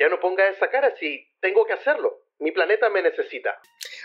Ya no ponga esa cara si tengo que hacerlo. Mi planeta me necesita.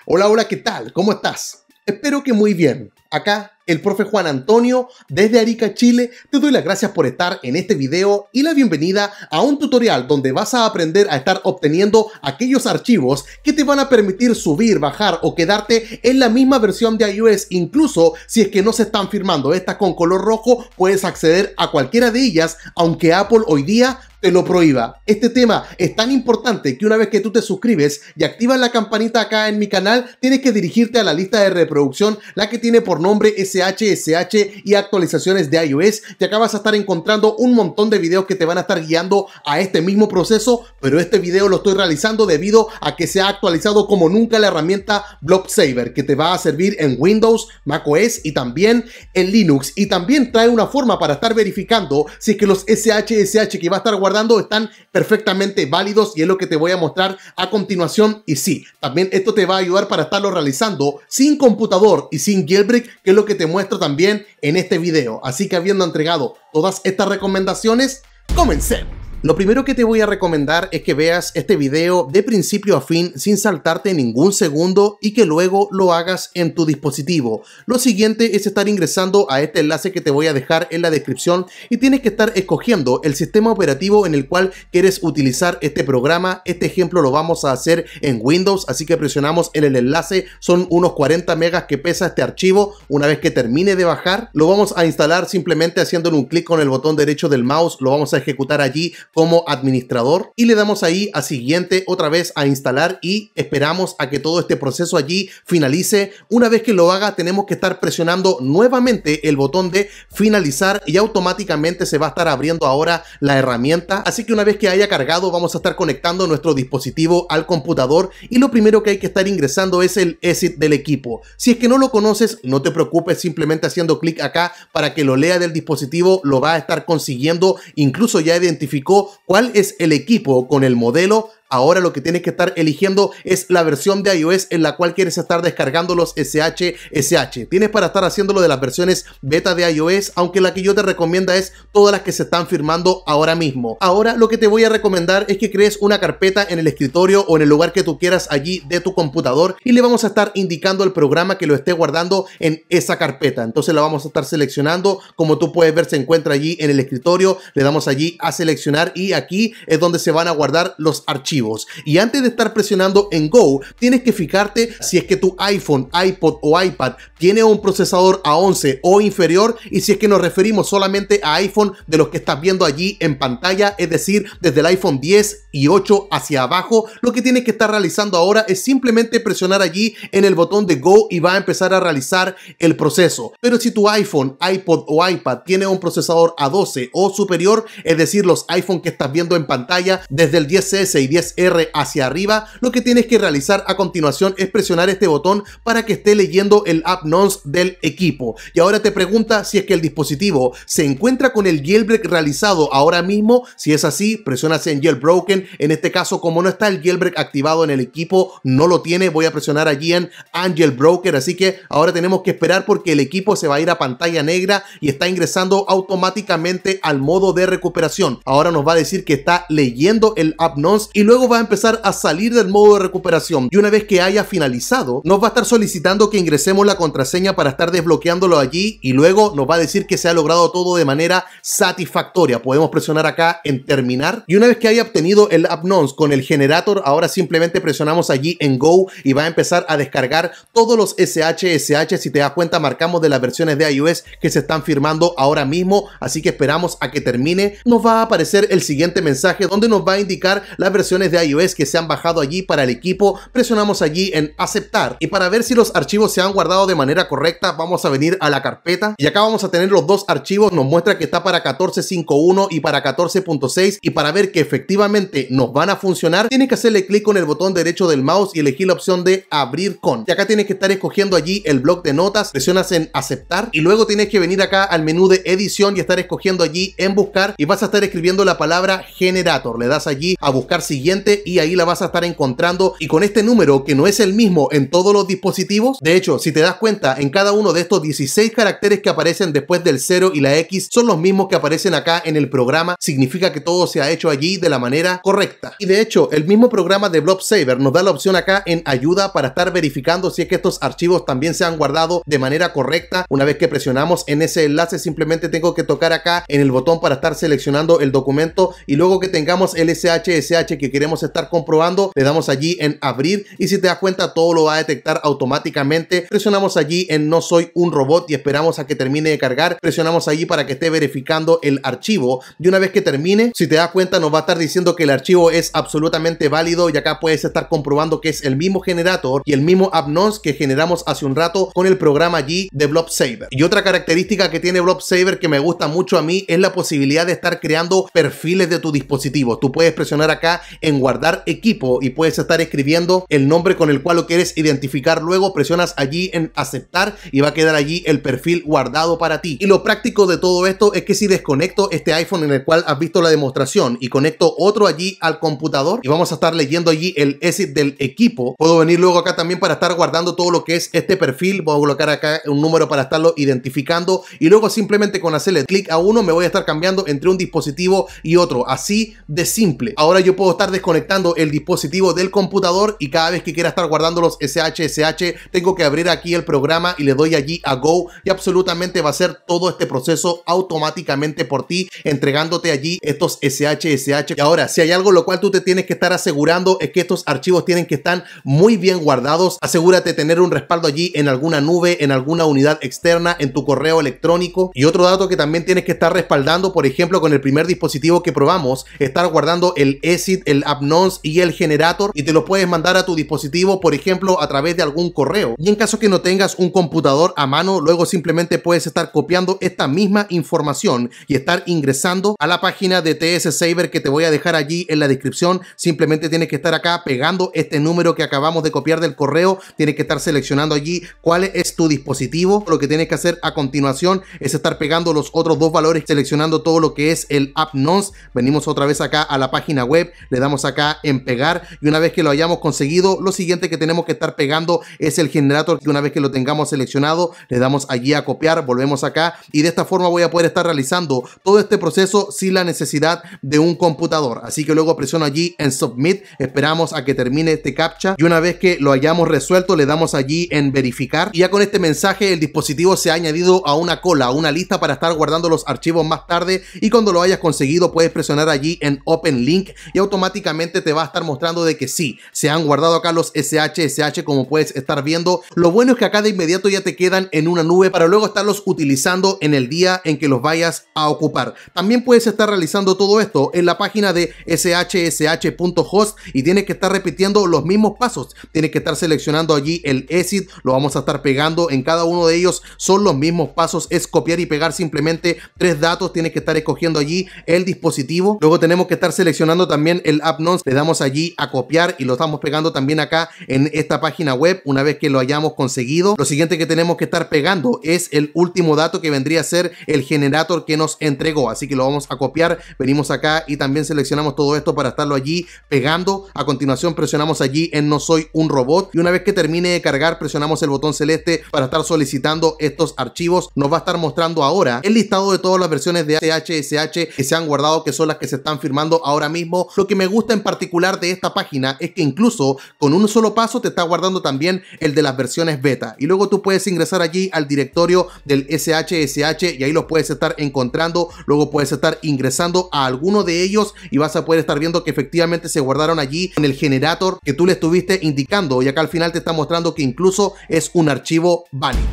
Hola, hola, ¿qué tal? ¿Cómo estás? Espero que muy bien. Acá, el profe Juan Antonio, desde Arica, Chile, te doy las gracias por estar en este video y la bienvenida a un tutorial donde vas a aprender a estar obteniendo aquellos archivos que te van a permitir subir, bajar o quedarte en la misma versión de iOS. Incluso si es que no se están firmando estas con color rojo, puedes acceder a cualquiera de ellas, aunque Apple hoy día te lo prohíba. Este tema es tan importante que una vez que tú te suscribes y activas la campanita acá en mi canal, tienes que dirigirte a la lista de reproducción, la que tiene por nombre SHSH y actualizaciones de iOS. Y acá vas a estar encontrando un montón de videos que te van a estar guiando a este mismo proceso, pero este video lo estoy realizando debido a que se ha actualizado como nunca la herramienta BlockSaver, que te va a servir en Windows, macOS y también en Linux. Y también trae una forma para estar verificando si es que los SHSH que va a estar guardando están perfectamente válidos y es lo que te voy a mostrar a continuación. Y sí, también esto te va a ayudar para estarlo realizando sin computador y sin jailbreak, que es lo que te muestro también en este video. Así que habiendo entregado todas estas recomendaciones, comencemos. Lo primero que te voy a recomendar es que veas este video de principio a fin sin saltarte ningún segundo y que luego lo hagas en tu dispositivo. Lo siguiente es estar ingresando a este enlace que te voy a dejar en la descripción y tienes que estar escogiendo el sistema operativo en el cual quieres utilizar este programa. Este ejemplo lo vamos a hacer en Windows, así que presionamos en el enlace. Son unos 40 megas que pesa este archivo. Una vez que termine de bajar, lo vamos a instalar simplemente haciendo un clic con el botón derecho del mouse. Lo vamos a ejecutar allí como administrador y le damos ahí a siguiente otra vez a instalar y esperamos a que todo este proceso allí finalice. Una vez que lo haga tenemos que estar presionando nuevamente el botón de finalizar y automáticamente se va a estar abriendo ahora la herramienta. Así que una vez que haya cargado vamos a estar conectando nuestro dispositivo al computador y lo primero que hay que estar ingresando es el exit del equipo. Si es que no lo conoces no te preocupes simplemente haciendo clic acá para que lo lea del dispositivo lo va a estar consiguiendo. Incluso ya identificó cuál es el equipo con el modelo Ahora lo que tienes que estar eligiendo es la versión de iOS en la cual quieres estar descargando los SHSH. Tienes para estar haciéndolo de las versiones beta de iOS, aunque la que yo te recomienda es todas las que se están firmando ahora mismo. Ahora lo que te voy a recomendar es que crees una carpeta en el escritorio o en el lugar que tú quieras allí de tu computador y le vamos a estar indicando al programa que lo esté guardando en esa carpeta. Entonces la vamos a estar seleccionando. Como tú puedes ver, se encuentra allí en el escritorio. Le damos allí a seleccionar y aquí es donde se van a guardar los archivos. Y antes de estar presionando en Go, tienes que fijarte si es que tu iPhone, iPod o iPad tiene un procesador A11 o inferior y si es que nos referimos solamente a iPhone de los que estás viendo allí en pantalla, es decir, desde el iPhone 10 y 8 hacia abajo, lo que tienes que estar realizando ahora es simplemente presionar allí en el botón de Go y va a empezar a realizar el proceso. Pero si tu iPhone, iPod o iPad tiene un procesador A12 o superior, es decir, los iPhone que estás viendo en pantalla desde el 10S y 10 R hacia arriba, lo que tienes que realizar a continuación es presionar este botón para que esté leyendo el app nonce del equipo. Y ahora te pregunta si es que el dispositivo se encuentra con el jailbreak realizado ahora mismo. Si es así, presionas en jailbroken. En este caso, como no está el jailbreak activado en el equipo, no lo tiene. Voy a presionar allí en Angel Broker. Así que ahora tenemos que esperar porque el equipo se va a ir a pantalla negra y está ingresando automáticamente al modo de recuperación. Ahora nos va a decir que está leyendo el app nonce y luego Luego va a empezar a salir del modo de recuperación y una vez que haya finalizado, nos va a estar solicitando que ingresemos la contraseña para estar desbloqueándolo allí y luego nos va a decir que se ha logrado todo de manera satisfactoria. Podemos presionar acá en terminar y una vez que haya obtenido el nonce con el generator, ahora simplemente presionamos allí en Go y va a empezar a descargar todos los SHSH. Si te das cuenta, marcamos de las versiones de iOS que se están firmando ahora mismo, así que esperamos a que termine. Nos va a aparecer el siguiente mensaje donde nos va a indicar las versiones de iOS que se han bajado allí para el equipo, presionamos allí en aceptar y para ver si los archivos se han guardado de manera correcta vamos a venir a la carpeta y acá vamos a tener los dos archivos, nos muestra que está para 14.51 y para 14.6 y para ver que efectivamente nos van a funcionar, tienes que hacerle clic con el botón derecho del mouse y elegir la opción de abrir con. Y acá tienes que estar escogiendo allí el bloc de notas, presionas en aceptar y luego tienes que venir acá al menú de edición y estar escogiendo allí en buscar y vas a estar escribiendo la palabra generator. Le das allí a buscar siguiente y ahí la vas a estar encontrando. Y con este número que no es el mismo en todos los dispositivos, de hecho, si te das cuenta, en cada uno de estos 16 caracteres que aparecen después del 0 y la X son los mismos que aparecen acá en el programa, significa que todo se ha hecho allí de la manera correcta. Y de hecho, el mismo programa de Blob Saver nos da la opción acá en ayuda para estar verificando si es que estos archivos también se han guardado de manera correcta. Una vez que presionamos en ese enlace, simplemente tengo que tocar acá en el botón para estar seleccionando el documento y luego que tengamos el SHSH que queremos queremos estar comprobando, le damos allí en abrir y si te das cuenta todo lo va a detectar automáticamente. Presionamos allí en no soy un robot y esperamos a que termine de cargar. Presionamos allí para que esté verificando el archivo y una vez que termine, si te das cuenta nos va a estar diciendo que el archivo es absolutamente válido y acá puedes estar comprobando que es el mismo generador y el mismo abnos que generamos hace un rato con el programa allí de Blob Saver. Y otra característica que tiene Blob Saver que me gusta mucho a mí es la posibilidad de estar creando perfiles de tu dispositivo. Tú puedes presionar acá en guardar equipo y puedes estar escribiendo el nombre con el cual lo quieres identificar luego, presionas allí en aceptar y va a quedar allí el perfil guardado para ti. Y lo práctico de todo esto es que si desconecto este iPhone en el cual has visto la demostración y conecto otro allí al computador y vamos a estar leyendo allí el exit del equipo, puedo venir luego acá también para estar guardando todo lo que es este perfil, voy a colocar acá un número para estarlo identificando y luego simplemente con hacerle clic a uno me voy a estar cambiando entre un dispositivo y otro, así de simple. Ahora yo puedo estar conectando el dispositivo del computador y cada vez que quiera estar guardando los SHSH, tengo que abrir aquí el programa y le doy allí a Go y absolutamente va a ser todo este proceso automáticamente por ti, entregándote allí estos SHSH. Y ahora, si hay algo lo cual tú te tienes que estar asegurando es que estos archivos tienen que estar muy bien guardados. Asegúrate de tener un respaldo allí en alguna nube, en alguna unidad externa, en tu correo electrónico. Y otro dato que también tienes que estar respaldando, por ejemplo, con el primer dispositivo que probamos, estar guardando el exit el Abnons y el Generator y te lo puedes mandar a tu dispositivo, por ejemplo, a través de algún correo. Y en caso que no tengas un computador a mano, luego simplemente puedes estar copiando esta misma información y estar ingresando a la página de TS Saber que te voy a dejar allí en la descripción. Simplemente tienes que estar acá pegando este número que acabamos de copiar del correo. Tienes que estar seleccionando allí cuál es tu dispositivo. Lo que tienes que hacer a continuación es estar pegando los otros dos valores, seleccionando todo lo que es el app nonce. Venimos otra vez acá a la página web, le damos acá en pegar y una vez que lo hayamos conseguido, lo siguiente que tenemos que estar pegando es el generador y una vez que lo tengamos seleccionado, le damos allí a copiar, volvemos acá y de esta forma voy a poder estar realizando todo este proceso sin la necesidad de un computador. Así que luego presiono allí en submit, esperamos a que termine este captcha y una vez que lo hayamos resuelto, le damos allí en verificar y ya con este mensaje el dispositivo se ha añadido a una cola, a una lista para estar guardando los archivos más tarde y cuando lo hayas conseguido puedes presionar allí en open link y automáticamente te va a estar mostrando de que sí, se han guardado acá los SH, SH como puedes estar viendo. Lo bueno es que acá de inmediato ya te quedan en una nube para luego estarlos utilizando en el día en que los vayas a ocupar. También puedes estar realizando todo esto en la página de shsh.host y tienes que estar repitiendo los mismos pasos. Tienes que estar seleccionando allí el exit, lo vamos a estar pegando en cada uno de ellos. Son los mismos pasos, es copiar y pegar simplemente tres datos. Tienes que estar escogiendo allí el dispositivo. Luego tenemos que estar seleccionando también el app nos le damos allí a copiar y lo estamos pegando también acá en esta página web. Una vez que lo hayamos conseguido, lo siguiente que tenemos que estar pegando es el último dato que vendría a ser el generator que nos entregó. Así que lo vamos a copiar, venimos acá y también seleccionamos todo esto para estarlo allí pegando. A continuación presionamos allí en no soy un robot y una vez que termine de cargar presionamos el botón celeste para estar solicitando estos archivos. Nos va a estar mostrando ahora el listado de todas las versiones de HSH que se han guardado, que son las que se están firmando ahora mismo. Lo que me gusta en particular de esta página es que incluso con un solo paso te está guardando también el de las versiones beta. Y luego tú puedes ingresar allí al directorio del SHSH y ahí los puedes estar encontrando. Luego puedes estar ingresando a alguno de ellos y vas a poder estar viendo que efectivamente se guardaron allí en el generator que tú le estuviste indicando. Y acá al final te está mostrando que incluso es un archivo válido.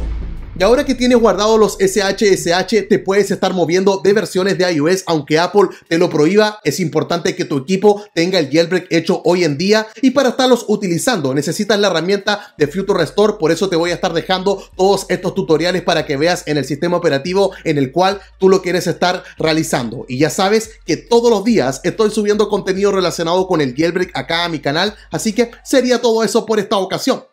Y ahora que tienes guardado los SHSH, te puedes estar moviendo de versiones de iOS, aunque Apple te lo prohíba. Es importante que tu equipo tenga el jailbreak hecho hoy en día y para estarlos utilizando necesitas la herramienta de Future Restore. Por eso te voy a estar dejando todos estos tutoriales para que veas en el sistema operativo en el cual tú lo quieres estar realizando. Y ya sabes que todos los días estoy subiendo contenido relacionado con el jailbreak acá a mi canal. Así que sería todo eso por esta ocasión.